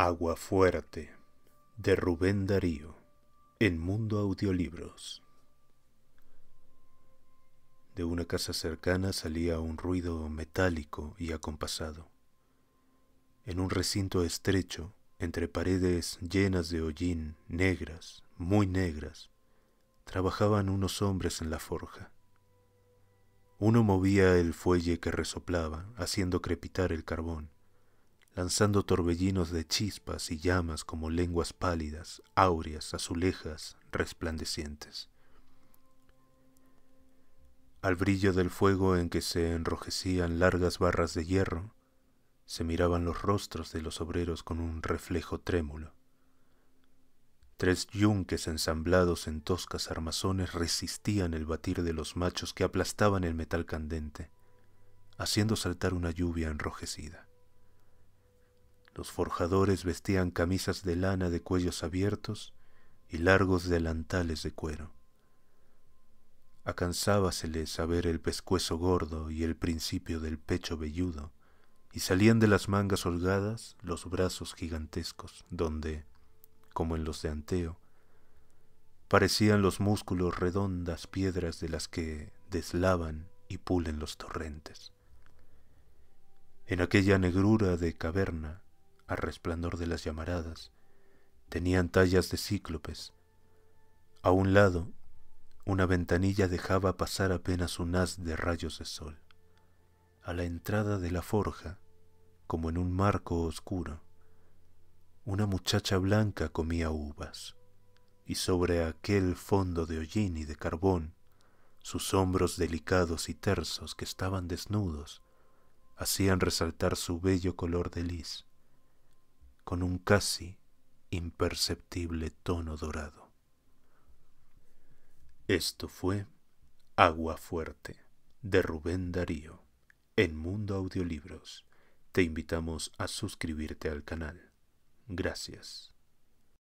Agua Fuerte de Rubén Darío en Mundo Audiolibros. De una casa cercana salía un ruido metálico y acompasado. En un recinto estrecho, entre paredes llenas de hollín negras, muy negras, trabajaban unos hombres en la forja. Uno movía el fuelle que resoplaba, haciendo crepitar el carbón lanzando torbellinos de chispas y llamas como lenguas pálidas, áureas, azulejas, resplandecientes. Al brillo del fuego en que se enrojecían largas barras de hierro, se miraban los rostros de los obreros con un reflejo trémulo. Tres yunques ensamblados en toscas armazones resistían el batir de los machos que aplastaban el metal candente, haciendo saltar una lluvia enrojecida. Los forjadores vestían camisas de lana de cuellos abiertos y largos delantales de cuero. Acansábaseles a ver el pescuezo gordo y el principio del pecho velludo, y salían de las mangas holgadas los brazos gigantescos, donde, como en los de Anteo, parecían los músculos redondas piedras de las que deslavan y pulen los torrentes. En aquella negrura de caverna, al resplandor de las llamaradas. Tenían tallas de cíclopes. A un lado, una ventanilla dejaba pasar apenas un haz de rayos de sol. A la entrada de la forja, como en un marco oscuro, una muchacha blanca comía uvas, y sobre aquel fondo de hollín y de carbón, sus hombros delicados y tersos que estaban desnudos, hacían resaltar su bello color de lis con un casi imperceptible tono dorado. Esto fue Agua Fuerte de Rubén Darío en Mundo Audiolibros. Te invitamos a suscribirte al canal. Gracias.